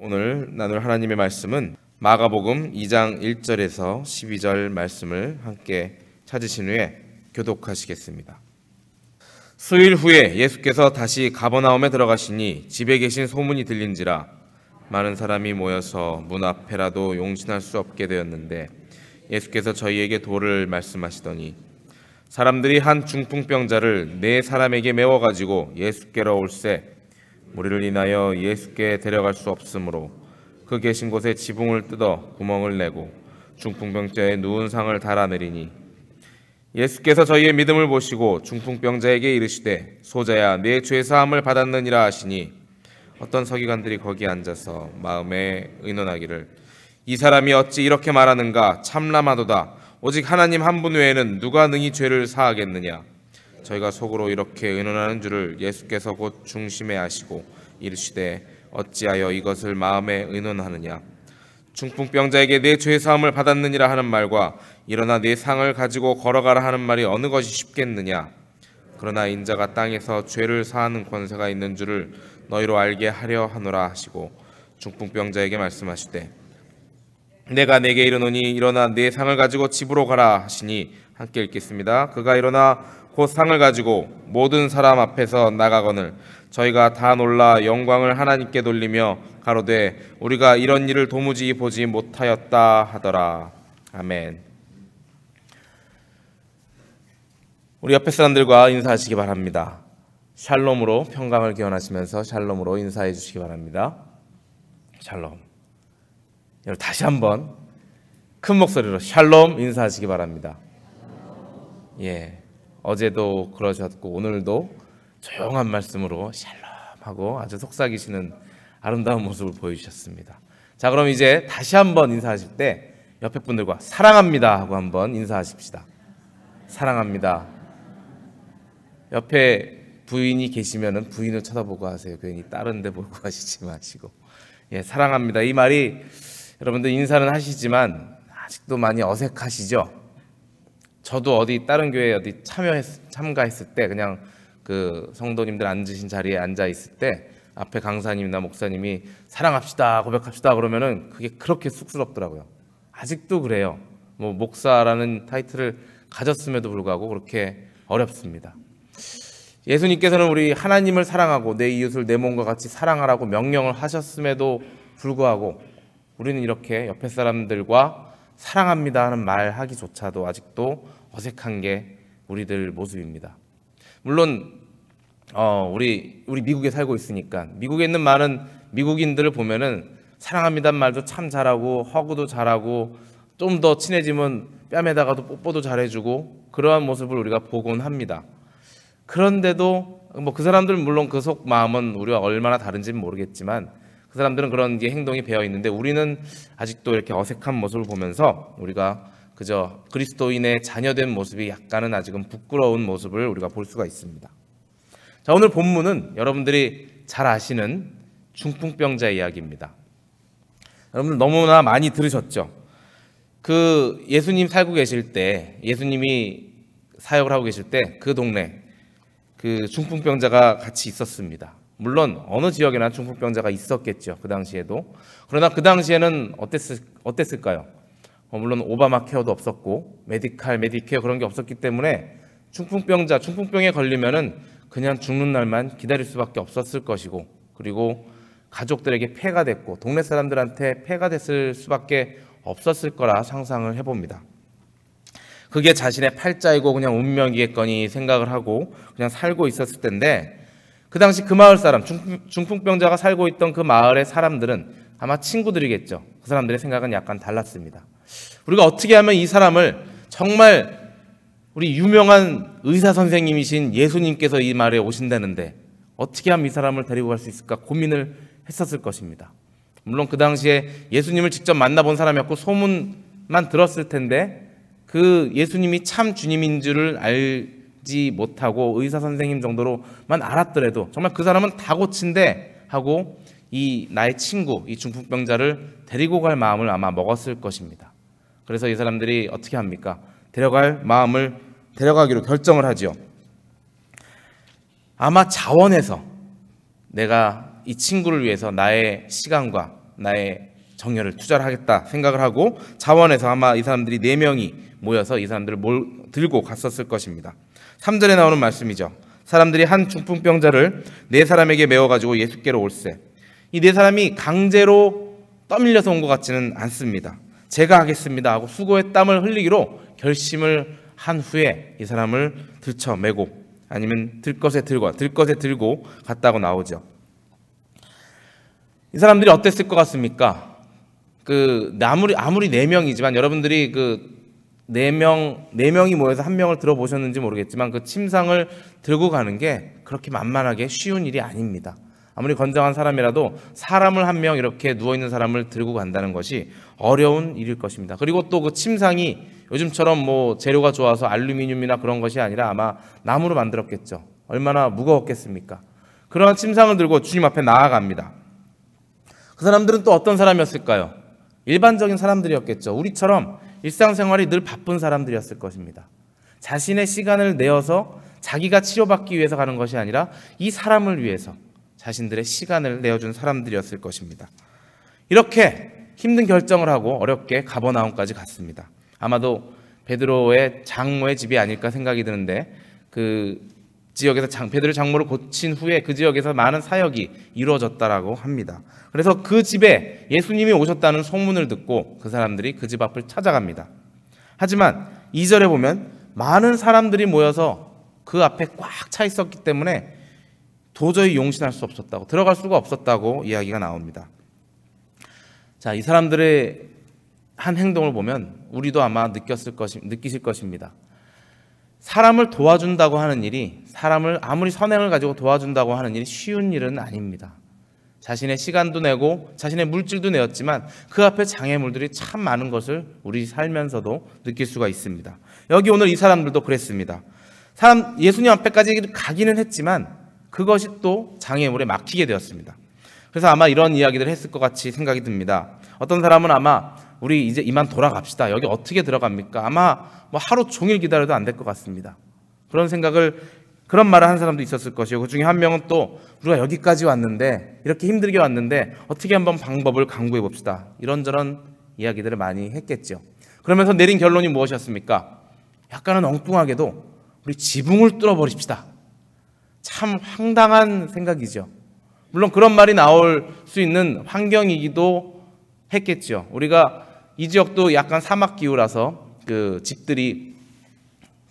오늘 나눌 하나님의 말씀은 마가복음 2장 1절에서 12절 말씀을 함께 찾으신 후에 교독하시겠습니다. 수일 후에 예수께서 다시 가버나움에 들어가시니 집에 계신 소문이 들린지라 많은 사람이 모여서 문 앞에라도 용신할 수 없게 되었는데 예수께서 저희에게 도를 말씀하시더니 사람들이 한 중풍병자를 네 사람에게 메워 가지고 예수께로 올세 우리를 인하여 예수께 데려갈 수 없으므로 그 계신 곳에 지붕을 뜯어 구멍을 내고 중풍병자의 누운 상을 달아내리니 예수께서 저희의 믿음을 보시고 중풍병자에게 이르시되 소자야 내죄 사함을 받았느니라 하시니 어떤 서기관들이 거기 앉아서 마음에 의논하기를 이 사람이 어찌 이렇게 말하는가 참람하도다 오직 하나님 한 분 외에는 누가 능히 죄를 사하겠느냐 저희가 속으로 이렇게 의논하는 줄을 예수께서 곧 중심에 아시고 이르시되 어찌하여 이것을 마음에 의논하느냐 중풍병자에게 내죄 사함을 받았느니라 하는 말과 일어나 내 상을 가지고 걸어가라 하는 말이 어느 것이 쉽겠느냐 그러나 인자가 땅에서 죄를 사하는 권세가 있는 줄을 너희로 알게 하려 하노라 하시고 중풍병자에게 말씀하시되 내가 내게 이르노니 일어나 내 상을 가지고 집으로 가라 하시니 함께 읽겠습니다. 그가 일어나 곧 상을 가지고 모든 사람 앞에서 나가거늘 저희가 다 놀라 영광을 하나님께 돌리며 가로되 우리가 이런 일을 도무지 보지 못하였다 하더라 아멘. 우리 옆에 사람들과 인사하시기 바랍니다. 샬롬으로 평강을 기원하시면서 샬롬으로 인사해 주시기 바랍니다. 샬롬. 여러분 다시 한번 큰 목소리로 샬롬 인사하시기 바랍니다. 예. 어제도 그러셨고 오늘도 조용한 말씀으로 샬롬하고 아주 속삭이시는 아름다운 모습을 보여주셨습니다. 자 그럼 이제 다시 한번 인사하실 때 옆에 분들과 사랑합니다 하고 한번 인사하십시다. 사랑합니다. 옆에 부인이 계시면은 부인을 쳐다보고 하세요. 괜히 다른 데 보고 하시지 마시고. 예, 사랑합니다. 이 말이 여러분들 인사는 하시지만 아직도 많이 어색하시죠? 저도 어디 다른 교회 어디 참여했 참가했을 때 그냥 그 성도님들 앉으신 자리에 앉아 있을 때 앞에 강사님이나 목사님이 사랑합시다 고백합시다 그러면은 그게 그렇게 쑥스럽더라고요. 아직도 그래요. 뭐 목사라는 타이틀을 가졌음에도 불구하고 그렇게 어렵습니다. 예수님께서는 우리 하나님을 사랑하고 내 이웃을 내 몸과 같이 사랑하라고 명령을 하셨음에도 불구하고 우리는 이렇게 옆에 사람들과 사랑합니다 하는 말 하기조차도 아직도 어색한 게 우리들 모습입니다. 물론 어, 우리 우리 미국에 살고 있으니까 미국에 있는 많은 미국인들을 보면은 사랑합니다 말도 참 잘하고 허구도 잘하고 좀 더 친해지면 뺨에다가도 뽀뽀도 잘해주고 그러한 모습을 우리가 보곤 합니다. 그런데도 뭐 그사람들 물론 그 속 마음은 우리와 얼마나 다른지는 모르겠지만 그 사람들은 그런 이 행동이 배어 있는데 우리는 아직도 이렇게 어색한 모습을 보면서 우리가 그저 그리스도인의 자녀된 모습이 약간은 아직은 부끄러운 모습을 우리가 볼 수가 있습니다. 자, 오늘 본문은 여러분들이 잘 아시는 중풍병자 이야기입니다. 여러분 너무나 많이 들으셨죠? 그 예수님 살고 계실 때 예수님이 사역을 하고 계실 때 그 동네 그 중풍병자가 같이 있었습니다. 물론 어느 지역에나 중풍병자가 있었겠죠. 그 당시에도. 그러나 그 당시에는 어땠을, 어땠을까요? 어, 물론 오바마 케어도 없었고 메디칼, 메디케어 그런 게 없었기 때문에 중풍병자, 중풍병에 걸리면은 그냥 죽는 날만 기다릴 수밖에 없었을 것이고 그리고 가족들에게 폐가 됐고 동네 사람들한테 폐가 됐을 수밖에 없었을 거라 상상을 해봅니다. 그게 자신의 팔자이고 그냥 운명이겠거니 생각을 하고 그냥 살고 있었을 텐데 그 당시 그 마을 사람 중풍병자가 살고 있던 그 마을의 사람들은 아마 친구들이겠죠. 그 사람들의 생각은 약간 달랐습니다. 우리가 어떻게 하면 이 사람을 정말 우리 유명한 의사 선생님이신 예수님께서 이 말에 오신다는데 어떻게 하면 이 사람을 데리고 갈 수 있을까 고민을 했었을 것입니다. 물론 그 당시에 예수님을 직접 만나본 사람이었고 소문만 들었을 텐데 그 예수님이 참 주님인 줄을 알지 못하고 의사 선생님 정도로만 알았더라도 정말 그 사람은 다 고친데 하고 이 나의 친구, 이 중풍병자를 데리고 갈 마음을 아마 먹었을 것입니다. 그래서 이 사람들이 어떻게 합니까? 데려갈 마음을 데려가기로 결정을 하지요. 아마 자원해서 내가 이 친구를 위해서 나의 시간과 나의 정열을 투자를 하겠다 생각을 하고 자원해서 아마 이 사람들이 네 명이 모여서 이 사람들을 몰 들고 갔었을 것입니다. 3절에 나오는 말씀이죠. 사람들이 한 중풍병자를 네 사람에게 메워 가지고 예수께로 올세 이네 사람이 강제로 떠밀려서 온 것 같지는 않습니다. 제가 하겠습니다 하고 수고의 땀을 흘리기로 결심을 한 후에 이 사람을 들쳐 매고 아니면 들것에 들고 들것에 들고 갔다고 나오죠. 이 사람들이 어땠을 것 같습니까? 그 아무리 아무리 네 명이지만 여러분들이 그 네명네 네 명이 모여서 한 명을 들어보셨는지 모르겠지만 그 침상을 들고 가는 게 그렇게 만만하게 쉬운 일이 아닙니다. 아무리 건장한 사람이라도 사람을 한 명 이렇게 누워 있는 사람을 들고 간다는 것이 어려운 일일 것입니다. 그리고 또 그 침상이 요즘처럼 뭐 재료가 좋아서 알루미늄이나 그런 것이 아니라 아마 나무로 만들었겠죠. 얼마나 무거웠겠습니까? 그러한 침상을 들고 주님 앞에 나아갑니다. 그 사람들은 또 어떤 사람이었을까요? 일반적인 사람들이었겠죠. 우리처럼 일상생활이 늘 바쁜 사람들이었을 것입니다. 자신의 시간을 내어서 자기가 치료받기 위해서 가는 것이 아니라 이 사람을 위해서 자신들의 시간을 내어준 사람들이었을 것입니다. 이렇게 힘든 결정을 하고 어렵게 가버나움까지 갔습니다. 아마도 베드로의 장모의 집이 아닐까 생각이 드는데 그 지역에서 장, 베드로 장모를 고친 후에 그 지역에서 많은 사역이 이루어졌다라고 합니다. 그래서 그 집에 예수님이 오셨다는 소문을 듣고 그 사람들이 그 집 앞을 찾아갑니다. 하지만 2절에 보면 많은 사람들이 모여서 그 앞에 꽉 차 있었기 때문에 도저히 용신할 수 없었다고 들어갈 수가 없었다고 이야기가 나옵니다. 자, 이 사람들의 한 행동을 보면 우리도 아마 느꼈을 것 느끼실 것입니다. 사람을 도와준다고 하는 일이 사람을 아무리 선행을 가지고 도와준다고 하는 일이 쉬운 일은 아닙니다. 자신의 시간도 내고 자신의 물질도 내었지만 그 앞에 장애물들이 참 많은 것을 우리 살면서도 느낄 수가 있습니다. 여기 오늘 이 사람들도 그랬습니다. 사람 예수님 앞에까지 가기는 했지만 그것이 또 장애물에 막히게 되었습니다. 그래서 아마 이런 이야기들을 했을 것 같이 생각이 듭니다. 어떤 사람은 아마 우리 이제 이만 돌아갑시다. 여기 어떻게 들어갑니까? 아마 뭐 하루 종일 기다려도 안 될 것 같습니다. 그런 생각을 그런 말을 한 사람도 있었을 것이고 그 중에 한 명은 또 우리가 여기까지 왔는데 이렇게 힘들게 왔는데 어떻게 한번 방법을 강구해 봅시다. 이런저런 이야기들을 많이 했겠죠. 그러면서 내린 결론이 무엇이었습니까? 약간은 엉뚱하게도 우리 지붕을 뚫어 버립시다. 참 황당한 생각이죠. 물론 그런 말이 나올 수 있는 환경이기도 했겠죠. 우리가 이 지역도 약간 사막 기후라서 그 집들이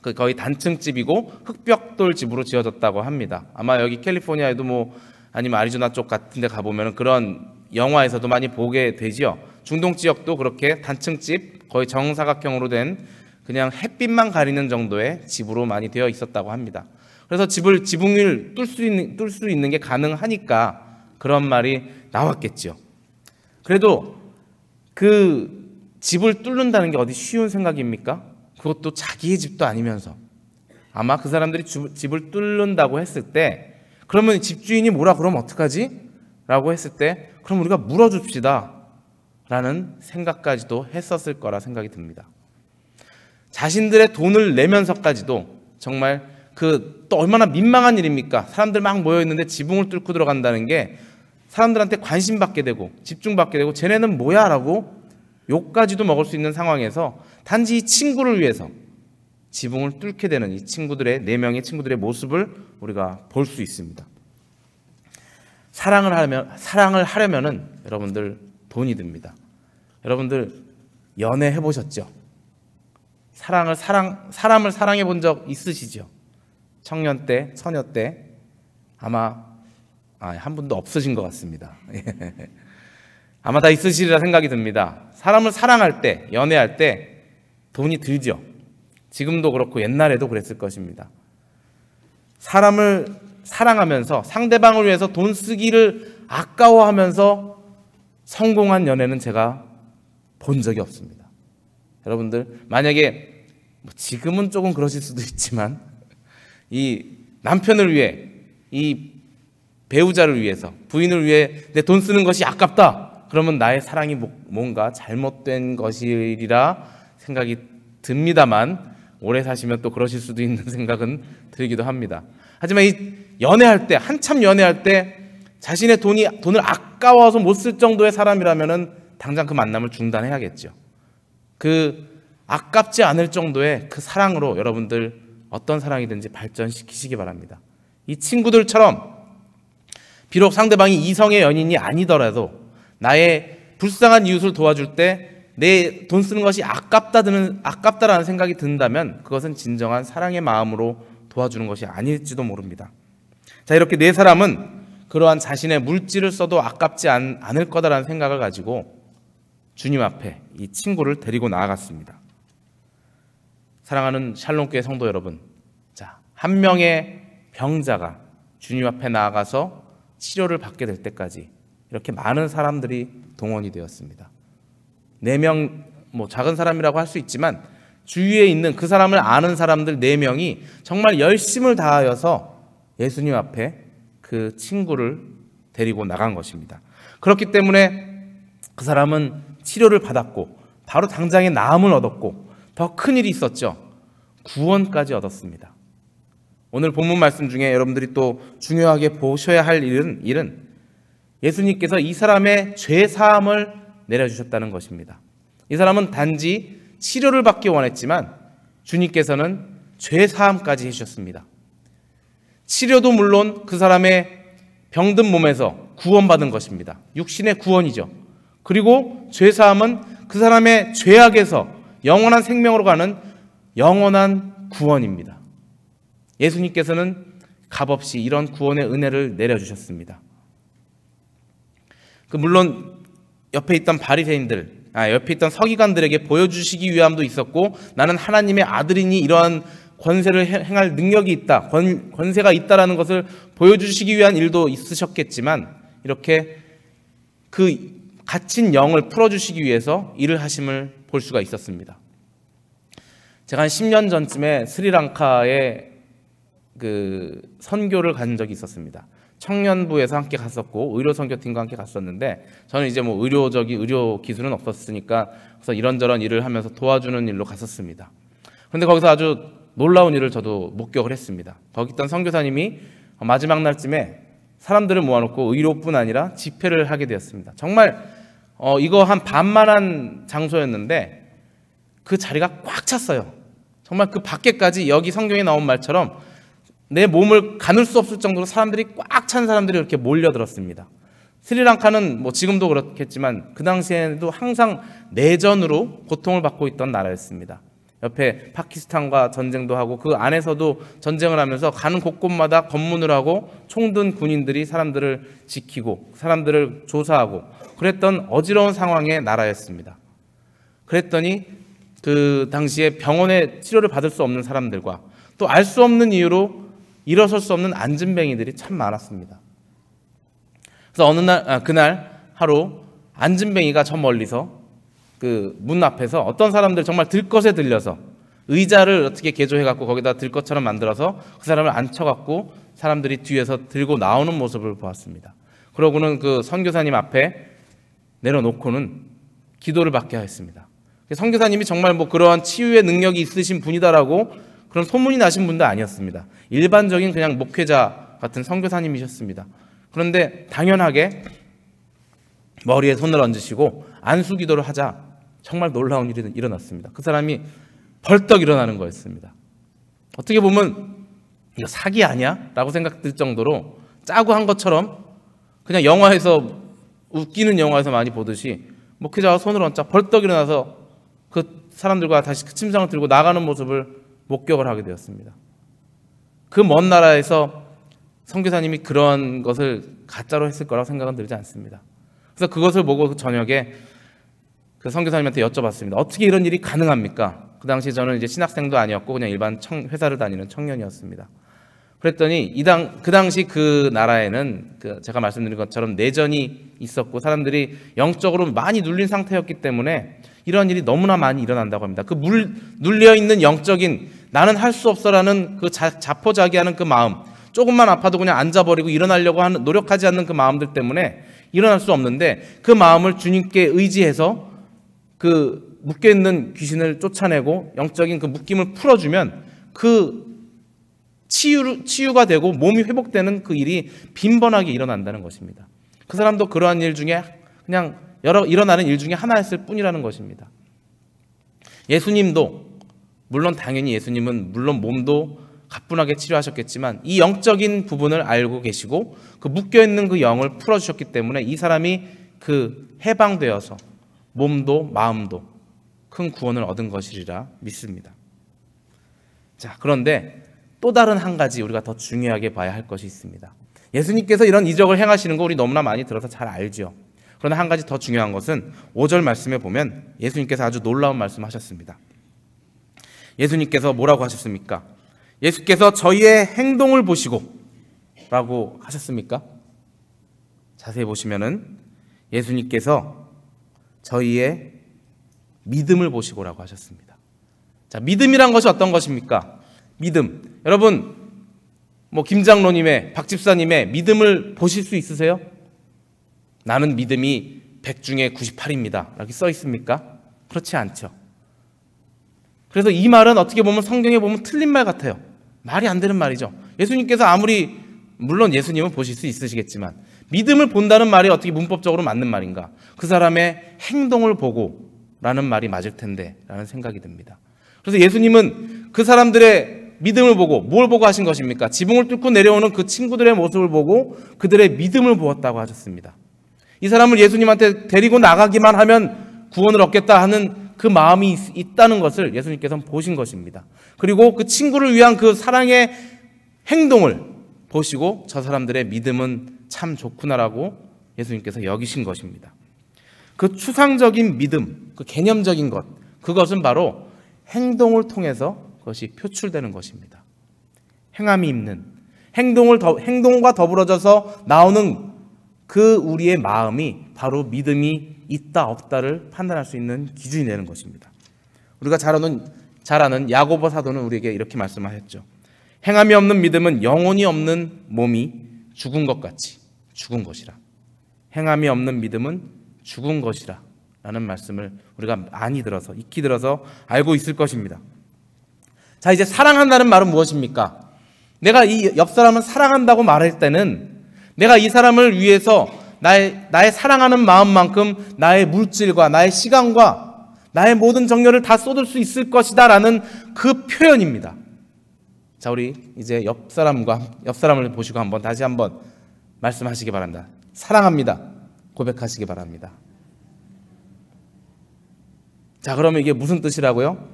그 거의 단층 집이고 흑벽돌 집으로 지어졌다고 합니다. 아마 여기 캘리포니아에도 뭐 아니면 아리조나 쪽 같은데 가보면 그런 영화에서도 많이 보게 되지 중동 지역도 그렇게 단층 집 거의 정사각형으로 된 그냥 햇빛만 가리는 정도의 집으로 많이 되어 있었다고 합니다. 그래서 집을 지붕을 뚫수 있는 뚫수 있는 게 가능하니까 그런 말이 나왔겠지요. 그래도 그 집을 뚫는다는 게 어디 쉬운 생각입니까? 그것도 자기의 집도 아니면서 아마 그 사람들이 주, 집을 뚫는다고 했을 때 그러면 집주인이 뭐라 그러면 어떡하지? 라고 했을 때 그럼 우리가 물어줍시다 라는 생각까지도 했었을 거라 생각이 듭니다. 자신들의 돈을 내면서까지도 정말 그또 얼마나 민망한 일입니까? 사람들 막 모여 있는데 지붕을 뚫고 들어간다는 게 사람들한테 관심 받게 되고 집중 받게 되고 쟤네는 뭐야라고 욕까지도 먹을 수 있는 상황에서 단지 이 친구를 위해서 지붕을 뚫게 되는 이 친구들의 네 명의 친구들의 모습을 우리가 볼 수 있습니다. 사랑을 하려면 사랑을 하려면은 여러분들 돈이 듭니다. 여러분들 연애 해보셨죠? 사랑을 사랑 사람을 사랑해 본 적 있으시죠? 청년 때, 처녀때 아마 아, 한 분도 없으신 것 같습니다. 아마 다 있으시리라 생각이 듭니다. 사람을 사랑할 때, 연애할 때 돈이 들죠. 지금도 그렇고 옛날에도 그랬을 것입니다. 사람을 사랑하면서 상대방을 위해서 돈 쓰기를 아까워하면서 성공한 연애는 제가 본 적이 없습니다. 여러분들 만약에 뭐 지금은 조금 그러실 수도 있지만 이 남편을 위해 이 배우자를 위해서 부인을 위해 내 돈 쓰는 것이 아깝다. 그러면 나의 사랑이 뭐, 뭔가 잘못된 것이라 생각이 듭니다만 오래 사시면 또 그러실 수도 있는 생각은 들기도 합니다. 하지만 이 연애할 때 한참 연애할 때 자신의 돈이 돈을 아까워서 못 쓸 정도의 사람이라면 당장 그 만남을 중단해야겠죠. 그 아깝지 않을 정도의 그 사랑으로 여러분들 어떤 사랑이든지 발전시키시기 바랍니다. 이 친구들처럼 비록 상대방이 이성의 연인이 아니더라도 나의 불쌍한 이웃을 도와줄 때 내 돈 쓰는 것이 아깝다 드는 아깝다라는 생각이 든다면 그것은 진정한 사랑의 마음으로 도와주는 것이 아닐지도 모릅니다. 자 이렇게 네 사람은 그러한 자신의 물질을 써도 아깝지 않, 않을 거다라는 생각을 가지고 주님 앞에 이 친구를 데리고 나아갔습니다. 사랑하는 샬롬교회 성도 여러분, 자, 한 명의 병자가 주님 앞에 나아가서 치료를 받게 될 때까지 이렇게 많은 사람들이 동원이 되었습니다. 네 명, 뭐 작은 사람이라고 할 수 있지만 주위에 있는 그 사람을 아는 사람들 네 명이 정말 열심을 다하여서 예수님 앞에 그 친구를 데리고 나간 것입니다. 그렇기 때문에 그 사람은 치료를 받았고 바로 당장에 나음을 얻었고 더큰 일이 있었죠. 구원까지 얻었습니다. 오늘 본문 말씀 중에 여러분들이 또 중요하게 보셔야 할 일은, 일은 예수님께서 이 사람의 죄 사함을 내려주셨다는 것입니다. 이 사람은 단지 치료를 받기 원했지만 주님께서는 죄 사함까지 해주셨습니다. 치료도 물론 그 사람의 병든 몸에서 구원받은 것입니다. 육신의 구원이죠. 그리고 죄 사함은 그 사람의 죄악에서 영원한 생명으로 가는 영원한 구원입니다. 예수님께서는 값없이 이런 구원의 은혜를 내려주셨습니다. 그 물론 옆에 있던 바리새인들, 아, 옆에 있던 서기관들에게 보여주시기 위함도 있었고 나는 하나님의 아들이니 이러한 권세를 행할 능력이 있다, 권, 권세가 있다라는 것을 보여주시기 위한 일도 있으셨겠지만 이렇게 그 갇힌 영을 풀어주시기 위해서 일을 하심을 볼 수가 있었습니다. 제가 한 10년 전쯤에 스리랑카에 그 선교를 간 적이 있었습니다. 청년부에서 함께 갔었고 의료 선교팀과 함께 갔었는데 저는 이제 뭐 의료적인 의료 기술은 없었으니까 그래서 이런저런 일을 하면서 도와주는 일로 갔었습니다. 그런데 거기서 아주 놀라운 일을 저도 목격을 했습니다. 거기 있던 선교사님이 마지막 날쯤에 사람들을 모아놓고 의료뿐 아니라 집회를 하게 되었습니다. 정말 어, 이거 한 반만한 장소였는데 그 자리가 꽉 찼어요. 정말 그 밖에까지 여기 성경에 나온 말처럼 내 몸을 가눌 수 없을 정도로 사람들이 꽉 찬 사람들이 이렇게 몰려들었습니다. 스리랑카는 뭐 지금도 그렇겠지만 그 당시에도 항상 내전으로 고통을 받고 있던 나라였습니다. 옆에 파키스탄과 전쟁도 하고 그 안에서도 전쟁을 하면서 가는 곳곳마다 검문을 하고 총든 군인들이 사람들을 지키고 사람들을 조사하고 그랬던 어지러운 상황의 나라였습니다. 그랬더니 그 당시에 병원에 치료를 받을 수 없는 사람들과 또 알 수 없는 이유로 일어설 수 없는 안은뱅이들이참 많았습니다. 그래서 어느 날 아, 그날 하루 안은뱅이가저 멀리서 그문 앞에서 어떤 사람들 정말 들것에 들려서 의자를 어떻게 개조해 갖고 거기다 들것처럼 만들어서 그 사람을 앉혀 갖고 사람들이 뒤에서 들고 나오는 모습을 보았습니다. 그러고는 그 선교사님 앞에 내려놓고는 기도를 받게 하였습니다. 그 선교사님이 정말 뭐 그러한 치유의 능력이 있으신 분이다라고 그런 소문이 나신 분도 아니었습니다. 일반적인 그냥 목회자 같은 선교사님이셨습니다. 그런데 당연하게 머리에 손을 얹으시고 안수 기도를 하자 정말 놀라운 일이 일어났습니다. 그 사람이 벌떡 일어나는 거였습니다. 어떻게 보면 이거 사기 아니야? 라고 생각될 정도로 짜고 한 것처럼 그냥 영화에서 웃기는 영화에서 많이 보듯이 목회자가 손을 얹자 벌떡 일어나서 그 사람들과 다시 그 침상을 들고 나가는 모습을 목격을 하게 되었습니다. 그 먼 나라에서 성교사님이 그런 것을 가짜로 했을 거라고 생각은 들지 않습니다. 그래서 그것을 보고 그 저녁에 그 선교사님한테 여쭤봤습니다. 어떻게 이런 일이 가능합니까? 그 당시 저는 이제 신학생도 아니었고 그냥 일반 청, 회사를 다니는 청년이었습니다. 그랬더니 이당 그 당시 그 나라에는 그 제가 말씀드린 것처럼 내전이 있었고 사람들이 영적으로 많이 눌린 상태였기 때문에 이런 일이 너무나 많이 일어난다고 합니다. 그 물, 눌려 있는 영적인 나는 할 수 없어라는 그 자, 자포자기하는 그 마음, 조금만 아파도 그냥 앉아버리고 일어나려고 하는 노력하지 않는 그 마음들 때문에 일어날 수 없는데 그 마음을 주님께 의지해서 그 묶여 있는 귀신을 쫓아내고 영적인 그 묶임을 풀어주면 그 치유, 치유가 되고 몸이 회복되는 그 일이 빈번하게 일어난다는 것입니다. 그 사람도 그러한 일 중에 그냥 여러 일어나는 일 중에 하나였을 뿐이라는 것입니다. 예수님도 물론 당연히 예수님은 물론 몸도 가뿐하게 치료하셨겠지만 이 영적인 부분을 알고 계시고 그 묶여 있는 그 영을 풀어 주셨기 때문에 이 사람이 그 해방되어서 몸도 마음도 큰 구원을 얻은 것이라 믿습니다. 자, 그런데 또 다른 한 가지 우리가 더 중요하게 봐야 할 것이 있습니다. 예수님께서 이런 이적을 행하시는 거 우리 너무나 많이 들어서 잘 알죠. 그러나 한 가지 더 중요한 것은 5절 말씀에 보면 예수님께서 아주 놀라운 말씀하셨습니다. 예수님께서 뭐라고 하셨습니까? 예수께서 저희의 행동을 보시고 라고 하셨습니까? 자세히 보시면은 예수님께서 저희의 믿음을 보시고라고 하셨습니다. 자, 믿음이란 것이 어떤 것입니까? 믿음. 여러분, 뭐 김장로님의, 박집사님의 믿음을 보실 수 있으세요? 나는 믿음이 100 중에 98입니다. 이렇게 써 있습니까? 그렇지 않죠. 그래서 이 말은 어떻게 보면 성경에 보면 틀린 말 같아요. 말이 안 되는 말이죠. 예수님께서 아무리 물론 예수님은 보실 수 있으시겠지만 믿음을 본다는 말이 어떻게 문법적으로 맞는 말인가? 그 사람의 행동을 보고 라는 말이 맞을 텐데 라는 생각이 듭니다. 그래서 예수님은 그 사람들의 믿음을 보고 뭘 보고 하신 것입니까? 지붕을 뚫고 내려오는 그 친구들의 모습을 보고 그들의 믿음을 보았다고 하셨습니다. 이 사람을 예수님한테 데리고 나가기만 하면 구원을 얻겠다 하는 그 마음이 있다는 것을 예수님께서는 보신 것입니다. 그리고 그 친구를 위한 그 사랑의 행동을 보시고 저 사람들의 믿음은 참 좋구나라고 예수님께서 여기신 것입니다. 그 추상적인 믿음, 그 개념적인 것, 그것은 바로 행동을 통해서 그것이 표출되는 것입니다. 행함이 있는 행동을 더, 행동과 더불어져서 나오는 그 우리의 마음이 바로 믿음이 있다 없다를 판단할 수 있는 기준이 되는 것입니다. 우리가 잘 아는 잘 아는 야고보 사도는 우리에게 이렇게 말씀하셨죠. 행함이 없는 믿음은 영혼이 없는 몸이 죽은 것 같이 죽은 것이라. 행함이 없는 믿음은 죽은 것이라. 라는 말씀을 우리가 많이 들어서, 익히 들어서 알고 있을 것입니다. 자, 이제 사랑한다는 말은 무엇입니까? 내가 이 옆 사람을 사랑한다고 말할 때는 내가 이 사람을 위해서 나의, 나의 사랑하는 마음만큼 나의 물질과 나의 시간과 나의 모든 정열을 다 쏟을 수 있을 것이다 라는 그 표현입니다. 자, 우리 이제 옆 사람과, 옆 사람을 보시고 한번 다시 한번 말씀하시기 바랍니다. 사랑합니다. 고백하시기 바랍니다. 자, 그러면 이게 무슨 뜻이라고요?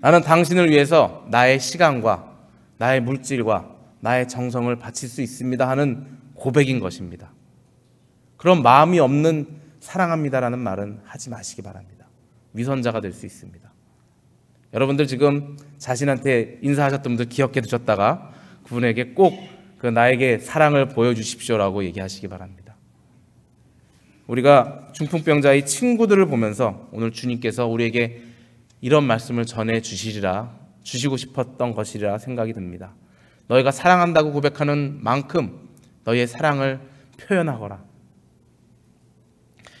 나는 당신을 위해서 나의 시간과 나의 물질과 나의 정성을 바칠 수 있습니다 하는 고백인 것입니다. 그런 마음이 없는 사랑합니다라는 말은 하지 마시기 바랍니다. 위선자가 될 수 있습니다. 여러분들 지금 자신한테 인사하셨던 분들 기억해 두셨다가 그분에게 꼭그 나에게 사랑을 보여주십시오라고 얘기하시기 바랍니다. 우리가 중풍병자의 친구들을 보면서 오늘 주님께서 우리에게 이런 말씀을 전해 주시리라 주시고 싶었던 것이라 생각이 듭니다. 너희가 사랑한다고 고백하는 만큼 너희의 사랑을 표현하거라.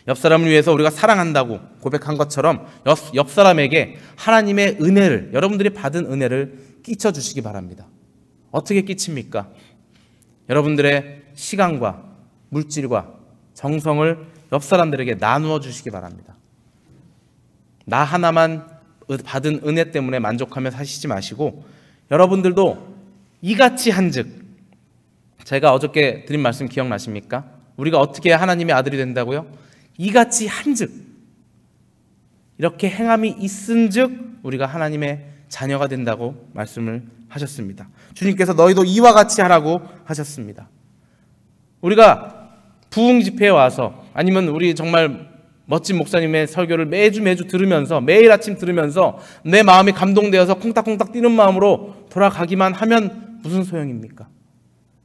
옆 사람을 위해서 우리가 사랑한다고 고백한 것처럼 옆, 옆 사람에게 하나님의 은혜를 여러분들이 받은 은혜를 끼쳐 주시기 바랍니다. 어떻게 끼칩니까? 여러분들의 시간과 물질과 정성을 옆 사람들에게 나누어 주시기 바랍니다. 나 하나만 받은 은혜 때문에 만족하며 사시지 마시고 여러분들도 이같이 한즉 제가 어저께 드린 말씀 기억나십니까? 우리가 어떻게 하나님의 아들이 된다고요? 이같이 한즉 이렇게 행함이 있은즉 우리가 하나님의 자녀가 된다고 말씀을 하셨습니다. 주님께서 너희도 이와 같이 하라고 하셨습니다. 우리가 부흥 집회에 와서 아니면 우리 정말 멋진 목사님의 설교를 매주 매주 들으면서 매일 아침 들으면서 내 마음이 감동되어서 콩닥콩닥 뛰는 마음으로 돌아가기만 하면 무슨 소용입니까?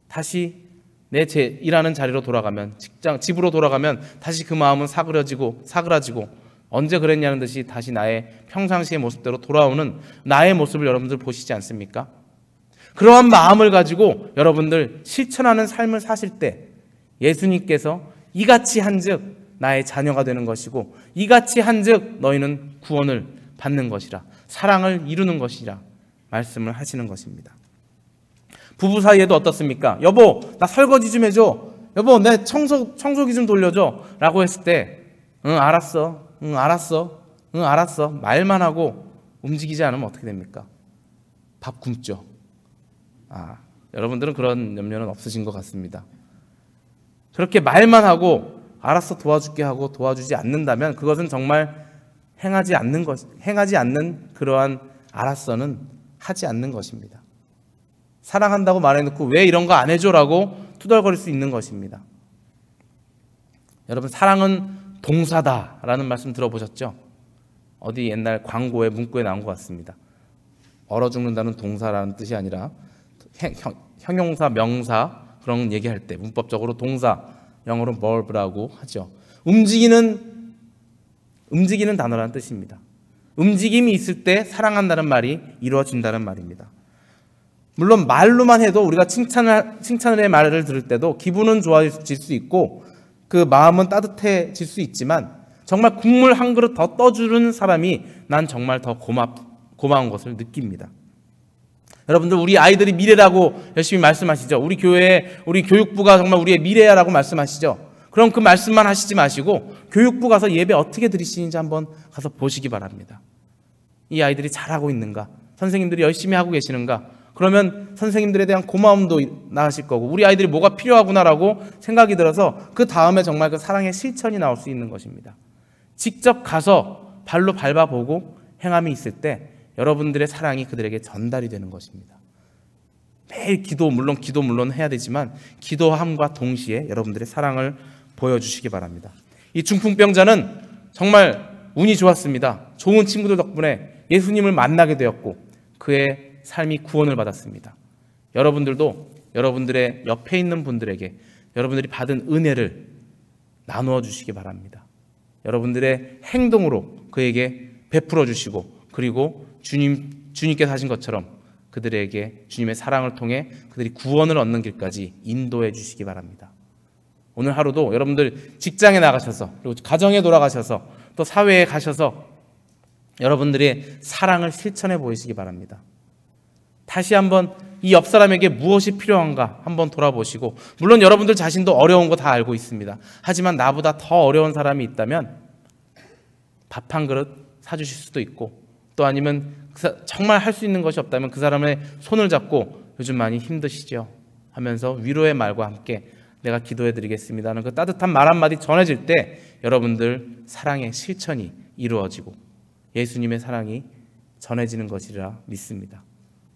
다시 내 제 일하는 자리로 돌아가면 직장 집으로 돌아가면 다시 그 마음은 사그러지고 사그라지고 언제 그랬냐는 듯이 다시 나의 평상시의 모습대로 돌아오는 나의 모습을 여러분들 보시지 않습니까? 그러한 마음을 가지고 여러분들 실천하는 삶을 사실 때 예수님께서 이같이 한즉 나의 자녀가 되는 것이고 이같이 한즉 너희는 구원을 받는 것이라 사랑을 이루는 것이라 말씀을 하시는 것입니다. 부부 사이에도 어떻습니까? 여보, 나 설거지 좀 해줘. 여보, 내 청소, 청소기 좀 돌려줘. 라고 했을 때, 응, 알았어. 응, 알았어. 응, 알았어. 말만 하고 움직이지 않으면 어떻게 됩니까? 밥 굶죠. 아, 여러분들은 그런 염려는 없으신 것 같습니다. 그렇게 말만 하고 알았어 도와줄게 하고 도와주지 않는다면 그것은 정말 행하지 않는 것, 행하지 않는 그러한 알았어는 하지 않는 것입니다. 사랑한다고 말해놓고 왜 이런 거 안 해줘라고 투덜거릴 수 있는 것입니다. 여러분 사랑은 동사다라는 말씀 들어보셨죠? 어디 옛날 광고에 문구에 나온 것 같습니다. 얼어 죽는다는 동사라는 뜻이 아니라 형, 형 용사 명사 그런 얘기할 때 문법적으로 동사 영어로 verb라고 하죠. 움직이는 움직이는 단어라는 뜻입니다. 움직임이 있을 때 사랑한다는 말이 이루어진다는 말입니다. 물론 말로만 해도 우리가 칭찬을 칭찬의 말을 들을 때도 기분은 좋아질 수 있고 그 마음은 따뜻해질 수 있지만 정말 국물 한 그릇 더 떠주는 사람이 난 정말 더 고맙, 고마운 것을 느낍니다. 여러분들 우리 아이들이 미래라고 열심히 말씀하시죠. 우리 교회 우리 교육부가 정말 우리의 미래야라고 말씀하시죠. 그럼 그 말씀만 하시지 마시고 교육부 가서 예배 어떻게 드리시는지 한번 가서 보시기 바랍니다. 이 아이들이 잘하고 있는가? 선생님들이 열심히 하고 계시는가? 그러면 선생님들에 대한 고마움도 나으실 거고 우리 아이들이 뭐가 필요하구나라고 생각이 들어서 그 다음에 정말 그 사랑의 실천이 나올 수 있는 것입니다. 직접 가서 발로 밟아보고 행함이 있을 때 여러분들의 사랑이 그들에게 전달이 되는 것입니다. 매일 기도 물론 기도 물론 해야 되지만 기도함과 동시에 여러분들의 사랑을 보여주시기 바랍니다. 이 중풍병자는 정말 운이 좋았습니다. 좋은 친구들 덕분에 예수님을 만나게 되었고 그의 삶이 구원을 받았습니다. 여러분들도 여러분들의 옆에 있는 분들에게 여러분들이 받은 은혜를 나누어 주시기 바랍니다. 여러분들의 행동으로 그에게 베풀어 주시고 그리고 주님 주님께서 하신 것처럼 그들에게 주님의 사랑을 통해 그들이 구원을 얻는 길까지 인도해 주시기 바랍니다. 오늘 하루도 여러분들 직장에 나가셔서 그리고 가정에 돌아가셔서 또 사회에 가셔서 여러분들의 사랑을 실천해 보이시기 바랍니다. 다시 한번 이 옆 사람에게 무엇이 필요한가 한번 돌아보시고 물론 여러분들 자신도 어려운 거 다 알고 있습니다. 하지만 나보다 더 어려운 사람이 있다면 밥 한 그릇 사주실 수도 있고 또 아니면 그 정말 할 수 있는 것이 없다면 그 사람의 손을 잡고 요즘 많이 힘드시죠 하면서 위로의 말과 함께 내가 기도해 드리겠습니다는 그 따뜻한 말 한마디 전해질 때 여러분들 사랑의 실천이 이루어지고 예수님의 사랑이 전해지는 것이라 믿습니다.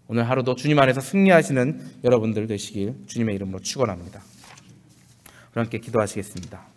오늘 하루도 주님 안에서 승리하시는 여러분들 되시길 주님의 이름으로 축원합니다. 함께 기도하시겠습니다.